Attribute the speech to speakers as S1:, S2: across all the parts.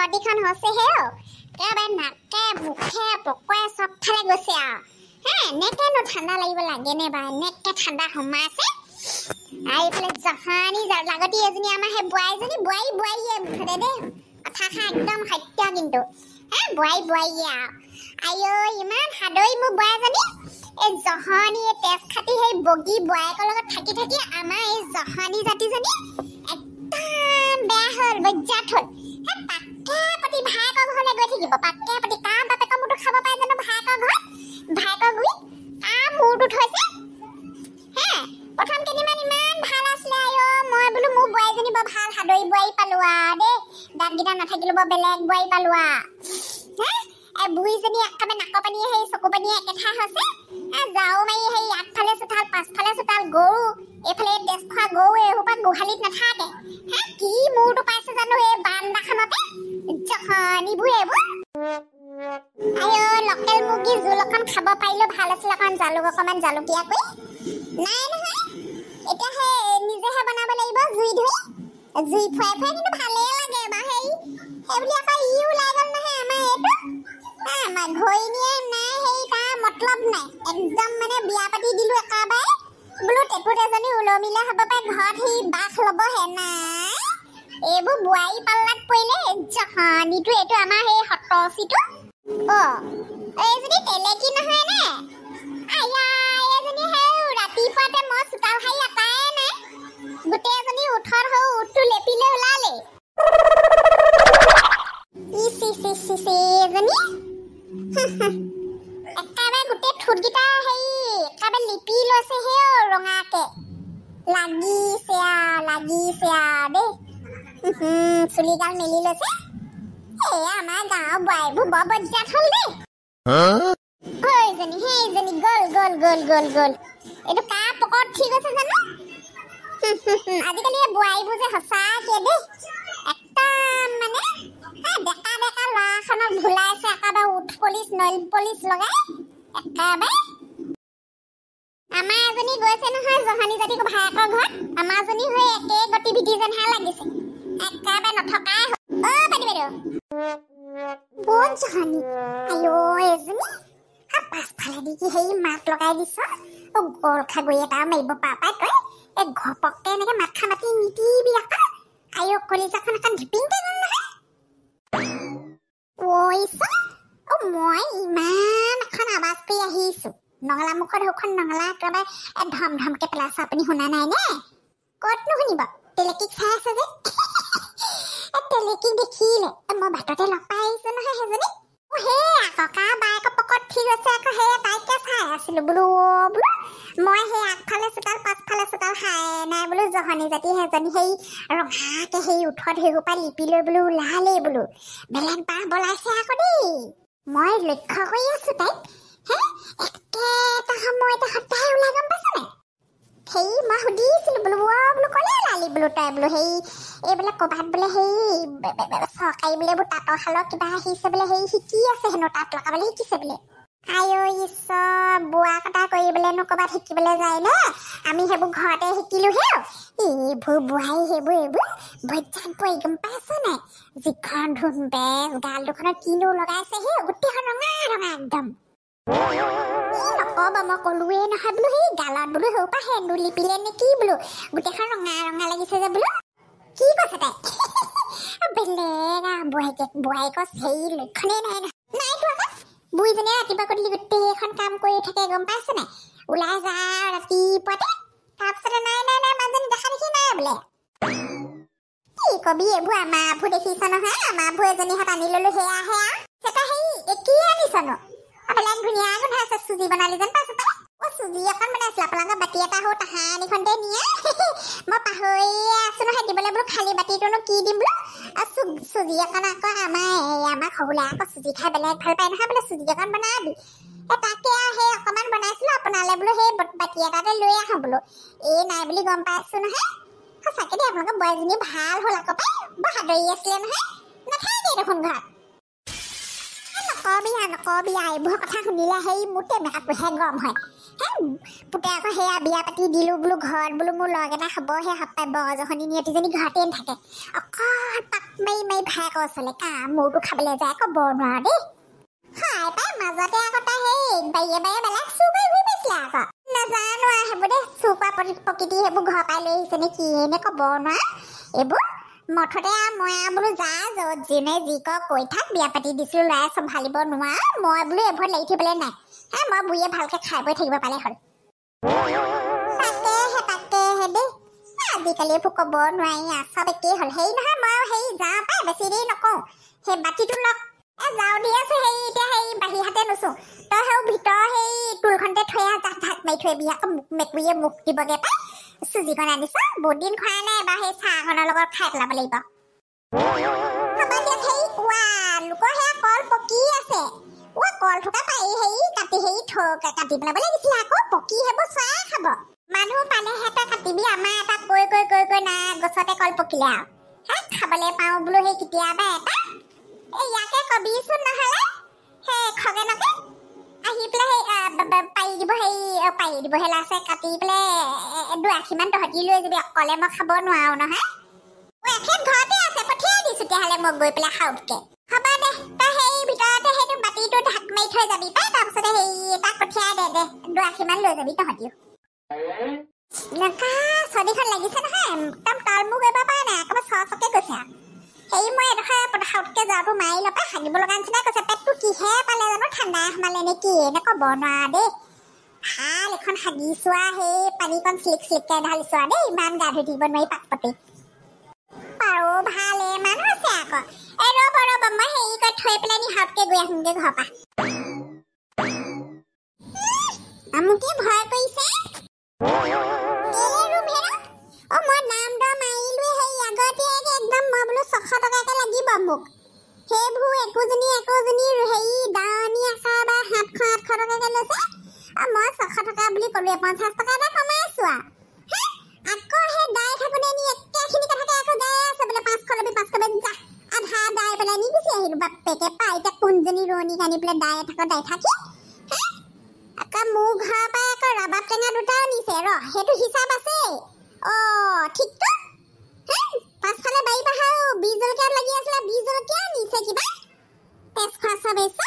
S1: বডিখন হৈছে হেও একেবাৰে নাকে মুখে পকোৱে চব ফালে গৈছে আৰু হে এনেকেনো ঠাণ্ডা লাগিব লাগেনে বা এনেকৈ ঠাণ্ডা সোমাই আছে আৰু এইফালে জাহানী লাগতি এজনী আমাৰ সেই বোৱাৰীজনী বোৱাৰী বোৱাৰীয়ে মুঠতে দেই কথাষাৰ একদম সত্য কিন্তু হে বোৱাৰী বোৱাৰীয়ে আৰু আইঐ ইমান সাদৰী মোৰ বোৱাৰীজনী এই জহনীয়ে তেজ খাটি সেই বগী বোৱায়েকৰ লগত থাকি থাকি আমাৰ এই জহনী জাতিজনী একদম বেয়া হ'ল বজাত হ'ল গোহালিত নাথাকে কি মূৰটো পাই জালুকীয়াকৈ নাই নহয় এতিয়া সেই নিজেহে বনাব লাগিব জুই ধুই জুই ফুৱাই ফুৱাই কিন্তু ভালেই লাগে বা হেৰি সেইবুলি আকৌ ই ওলাই গ'ল নহয় আমাৰ এইটো আমাৰ ঘৈণীয়ে নাই হেৰি তাৰ মতলব নাই একদম মানে বিয়া পাতি দিলোঁ একাবাৰে বোলো টেপুত এজনী ওলমিলে হ'ব পাৰে ঘৰত সি বাঘ ল'ব হে নাই এইবোৰ বোৱাৰী পাল্লাত পৰিলে জহানিটো এইটো আমাৰ সেই সতচিটো বে চুলি গাল মেলি লৈছে এয়া আমাৰ গাঁৱৰ বোৱাৰীবোৰ বৰ বজাত হ'ল দেই সেইজনী সেইজনী গল গল গল গল গল এইটো কা পকত ঠিক আছে জানো আজিকালি এই বোৱাৰীবোৰ যে সঁচাকে দেই একদম মানে ডেকা ডেকা ল'ৰাখনক ভুলাইছে একেবাৰে উঠ পলিচ নইল পলিচ লগাই একেবাৰে আমাৰ এজনী গৈছে নহয় জহানী জাতি ভায়েকৰ ঘৰত আমাৰজনী হৈ একে গতিবিধি যেনহে লাগিছে একেবাৰে নথকাই হ'ল অ' পানী বাইদেউ বোন জহানী আইঅ' এজনী পাছফালে দি কি হেৰি মাত লগাই দিছ অ' গৰখা গৈ এটাও মাৰিব পাৰ পাই তই এই ঘপককে এনেকে মাথা মাতি নিতিবি আক আইঅ' কলিজাখন এখন ঢিপিংকে গ'ল নহয় পইচা অ' মই ইমান এখন আৱাজ কৰি আহিছোঁ নঙলা মুখত সুখন নঙলা একেবাৰে এ ধম ধমকে পেলাইছে আপুনি শুনা নাই নে ক'ত নুশুনিব তেলেকিক চাই আছে যে তেলেকিক দেখিলে মই বাটতে লগ পাই আহিছো নহয় সেইজনী লিপি লৈ বোলো ওলালেই বোলো বেলেগ বাঁহ বলাইছে আকৌ দেই মই লক্ষ্য কৰি আছো তাইক একে এটা সময়তে সপ্তাহে ওলাই গম পাইছানে হেৰি মই সুধিছিলোঁ বোলো অ' বোলো ক'লে ওলালি বোলো তই বোলো হেৰি এই বোলে ক'ৰবাত বোলে হেৰি চৰকাৰী বোলে এইবোৰ তাঁতৰ শালৰ কিবা আহিছে বোলে হেৰি শিকি আছে হেনো তাঁত লগাবলৈ শিকিছে বোলে আই ঈশ বোৱা কটা কৰিবলৈ নো ক'ৰবাত শিকিবলৈ যায়নে আমি সেইবোৰ ঘৰতে শিকিলোহে এইবোৰ বোৱাৰী সেইবোৰ এইবোৰ ভজ্যান পৰি গম পাইছে নাই যিখন ধুন বেজ গাল দুখনত কিনো লগাইছে সেই গোটেইখন ৰঙা ৰঙা একদম বাবা মই ক'লোৱে নহয় বোলো সেই গালত বোলো সৌ পৰা হেন্দু লিপিলে নে কি বোলো গোটেইখন ৰঙা ৰঙা লাগিছে যে বোলো কি কৈছে তাই বেলেগ বোৱাইকে বোৱাৰীকৰ সেই লক্ষণেই নাই নহয় নাই থোৱা বুঢ়ীজনীয়ে ৰাতিপুৱা গধূলি গোটেইখন কাম কৰি থাকে গম পাইছে নাই ওলাই যা ৰাতিপুৱাতে তাৰপিছতে নাই নাই নাই মানুহজনী দেখা দেখি নাই বোলে কি কবি এইবোৰ আমাৰবোৰ দেখিছ নহয় আমাৰবোৰ এজনীহঁত আনি ল'লো সেয়া সেয়া সেইটো সেই একেই আনিছানো คุณยายคุณทาสซูซีบานาลิซันปาสุตะว่าซูซีอะฟังมาได้สลับพลังกับบัตเตียตาโฮตาฮานในคอนเทนเนียมาปะเฮียสุนทรีบุลบุลคาลีบัตเตียโดนกีดิมบุลอะซูซูซีอะกันนะก็อาไม่อามาเขาแล้วก็ซูซีแค่บันเลงเพลไปนะฮะบันซูซีอะกันบานาดิไอ้ตาแก่เฮียก็มันบานาสลับพลังเลยบุลเฮียบัตเตียตาได้ลุยอะฮะบุลเอ้นายบุลีกอมปาสุนทรีเขาสักแค่เดียวพลังกับบอยซ์นี่บ้าหรือเปล่าก็ไปบ้าหรือยังเลยนะฮะน่าท้าเดี๋ยวคนกัด নকবি আৰু নকবি আইবোৰ কথা শুনিলে সেই মোৰ টেমেকাত পোহে গম হয় পুতে আকৌ সেয়া বিয়া পাতি দিলোঁ বোলো ঘৰত বোলো মোৰ লগ এটা হ'ব সেই সপ্তাহ বৰজনী নিয়তিজনী ঘৰতে থাকে অকল পাক মাৰি মাৰি ভায়ে কৈ চলে কা মূৰটো খাবলৈ যায় আকৌ বৰ নোৱাৰ দেই হয় পাই মাজতে আকৌ তাই সেই বাৰীয়ে বাৰীয়ে বেলেগ চুৰ মাৰি ঘূৰি পাইছিলে আকৌ নাজানো আৰু সেইবোৰ দেই চুৰ কৰা প্ৰকৃতি সেইবোৰ ঘৰৰ পৰাই লৈ আহিছেনে কিয়ে নে ক'ব নোৱাৰ এইবোৰ মঠতে আৰু মই আৰু বোলো যা য'ত যোনে যি কয় কৈ থাক বিয়া পাতি দিছিলোঁ ল'ৰাই চম্ভালিব নোৱাৰ মই বোলো এইবোৰত লাগি থাকিবলৈ নাই হে মই বুঢ়ীয়ে ভালকৈ খাই বৈ থাকিব পালে হ'ল তাকেহে তাকেহে দেই আজিকালি এইবোৰ ক'ব নোৱাৰি আছ একেই হ'ল হেৰি নহয় মই হেৰি যাওঁ পাই বেছি দেৰি নকওঁ সেই বাতিটো লওক এ যাওঁ দি আছোঁ হেৰি এতিয়া হেৰি বাহিৰহাতে নুচোঁ তই সেই ভিতৰ সেই টোলখনতে থৈ আহ ঢাক ঢাক মাৰি থৈ আহিবি আকৌ মেকুৰীয়ে মুখ দিবগৈ পায় সুজি কনা নিছ বহুদিন খোৱা নাই বা সেই চাহখনৰ লগত খাই পেলাব লাগিব কল পকিলে আৰু খাবলে পাওঁ বোলো সেই কেতিয়াবা এটা এই ইয়াকে কবিচোন হেৰি দিব সেই লাচে কাটি পেলাই দুআশীমান তহঁতি লৈ যাবি অকলে মই খাব নোৱাৰো নহয় এখেত ঘৰতে আছে পঠিয়াই দিছো তেতিয়াহ'লে মোক গৈ পেলাই খাওঁতকে হ'ব দে তই সেই ভিতৰতে সেইটো বাতিটো ঢাক মাৰি থৈ যাবি পাই তাৰপিছতে হেৰি এটা পঠিয়াই দে দে দুআশীমান লৈ যাবি তহঁতিও ছোৱালীখন লাগিছে নহয় একদম তল মোক এইবাৰ পৰা নাই একেবাৰে চকে গৈছে হেৰি মই এডোখৰ পথাৰতকৈ যোৱাটো মাৰি লপাই হাগিব লগা নিচিনাই কৈছে পেটটো কিহে পালে জানো ঠাণ্ডা সোমালে নে কি এনে ক'ব নোৱাৰা দেই আৰ এখন হাগি চোৱা সেই পানীকণ শ্লিক শ্লিককে ঢালি চোৱা দেই ইমান গা ধুই থাকিব নোৱাৰি পাত পাতি আৰু ভালে মানুহ আছে আকৌ ৰ'ব ৰ'ব মই হেৰি কৈ থৈ পেলাই নি হাতকে গৈ আহোগে ঘৰ পা মোকে ভয় কৰিছে সেইবোৰ একোজনী একোজনী হেৰি দাৱনী আশা বা সাতশ আঠশ টকাকৈ লৈছে দিয়ে পঞ্চাশ টকা এটা কমাই চোৱা আকৌ সেই দাই থাকোঁতে নি একেখিনি কথাকে আকৌ গায়ে আছে বোলে পাঁচশ ল'বি পাঁচশ ল'বি যা আধা দাই পেলাই নি গুচি আহিলোঁ বা পেকে পাই এতিয়া কোনজনী ৰোৱনীক আনি পেলাই দাই থাকো দাই থাকি আকৌ মোৰ ঘৰৰ পৰা আকৌ ৰবাব টেঙা দুটাও নিছে ৰ সেইটো হিচাপ আছে অ ঠিকটো পাছফালে বাৰী পাহাৰ বিছ জলকীয়াত লাগি আছিলে বিছ জলকীয়া নিছে কিবা তেজ খোৱা চব এইছে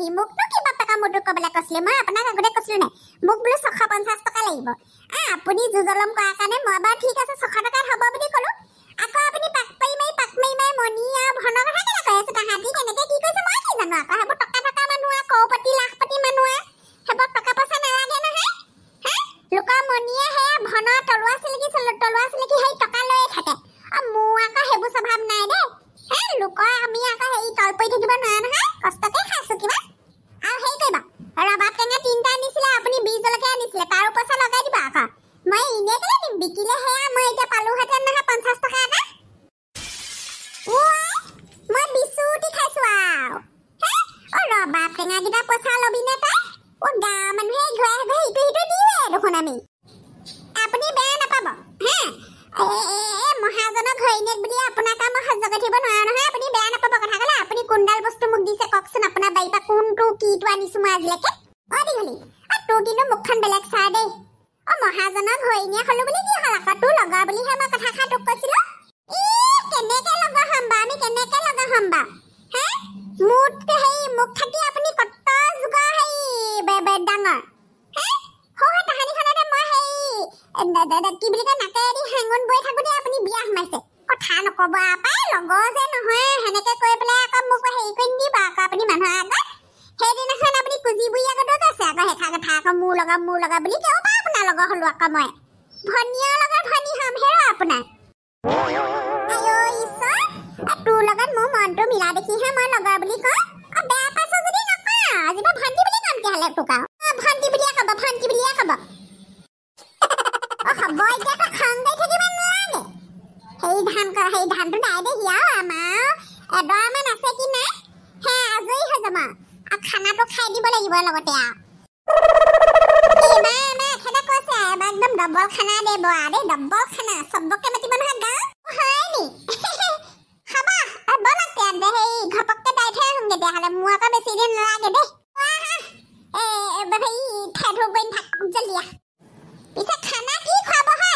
S1: লাগি মোকনো কিবা টকা মোৰ দুখ ক'বলৈ কৈছিলে মই আপোনাক আগতে কৈছিলোঁ নাই মোক বোলো ছশ পঞ্চাছ টকা লাগিব আ আপুনি যুঁজলম কৰাৰ কাৰণে মই বাৰু ঠিক আছে ছশ টকাত হ'ব বুলি ক'লোঁ আকৌ আপুনি পাক পাৰি মাৰি পাক মাৰি মাৰি মণি আৰু ভনৰ কথা কেনে কৈ আছে তাহাঁতি কেনেকৈ কি কৈছে মই কি জানো আকৌ সেইবোৰ টকা থকা মানুহ আৰু কৌপতি লাখ পাতি মানুহ সেইবোৰ টকা পইচা নালাগে নহয় হে লোকৰ মণিয়ে সেয়া ভনৰ তলুৱা চিলিকি তলুৱা চিলিকি সেই টকা লৈয়ে থাকে আৰু মোৰ আকৌ সেইবোৰ স্বভাৱ নাই দেই হে লোকৰ আমি আকৌ হেৰি তল পৰি থাকিব নোৱাৰা নহয় কষ্টকৈ খাইছোঁ কিবা আৰু হেৰি কৰিবা ৰবাব টেঙা তিনিটা আনিছিলে আপুনি বিছ জলকে আনিছিলে তাৰো পইচা লগাই দিবা আকৌ মই এনেই কেলে দিম বিকিলে সেয়া মই এতিয়া পালো হাতত নহয় পঞ্চাছ টকা এটা মই বিচুটি খাইছো আও অ ৰবাব টেঙা কিটা পইচা লবি নে তাই অ গাঁৱৰ মানুহে ঘৰে ঘৰে ইটো সিটো দিওঁ দেখোন আমি আপুনি বেয়া নাপাব হা এ মহাজনক ঘৈণীয়েক বুলি আপোনাৰ কাম সহ্য কৰি থাকিব নোৱাৰো নহয় আপুনি বেয়া নাপাব কথা ক'লে আপুনি কোনডাল বস্তু মোক দিছে কওকচোন আপোনাৰ বাৰীৰ পৰা টুকিটো আনিছোঁ মাজলৈকে অ দীঘলী অ টুকিটো মুখখন বেলেগ চাই দেই অ মহাজনক ঘৈণীয়া হলো বুলি কি হ'ল আকৌ তোৰ লগা বুলিহে মই কথাষাৰ তোক কৈছিলো কেনেকে লগা হম বা আমি কেনেকে লগা হম বা হে মোতকে হেৰি মোক থাকি আপুনি কত যোগা হেৰি বেবে ডাঙৰ কি বুলি কয় নাকেদি হেঙুন বৈ থাকো দেই আপুনি বিয়া সোমাইছে কথা নক'ব আপাই লগৰ যে নহয় সেনেকে কৈ পেলাই আকৌ মোক হেৰি কৰি নিদিবা আকৌ আপুনি মানুহৰ আগত সেইদিনাখন আপুনি কুজি বুঢ়ী আগত আছে আকৌ হেঠা কথা আকৌ মোৰ লগা মোৰ লগা বুলি কেও পাই আপোনাৰ লগৰ হলো আকৌ মই ভনীয়াৰ লগত ভনী হম হেৰা আপোনাৰ তোৰ লগত মোৰ মনটো মিলা দেখিহে মই লগৰ বুলি কওঁ বেয়া পাইছো যদি নকওঁ আজি মই ভণ্টি বুলি কাম তেতিয়াহ'লে পোকাওঁ กติอ่ะเอ้มาแม่แค่ตะโกนแบบดับดับบอลขนาดเดบัวไดดับบอลขนาดสมบกันมาที่บัานฮักกันเฮ้ยนี่ฮ่าบ้าไอ้บอล้วแต่เด้ให้เขาบักก็ได้แท่งเยเดียวแล้วมัวก็ไปซีดีนลาเกันดิว้าเอ้บ้าพย่แท่งทุบเป็นถักจะเลียปิดสักขนาดที่ความบ้าให้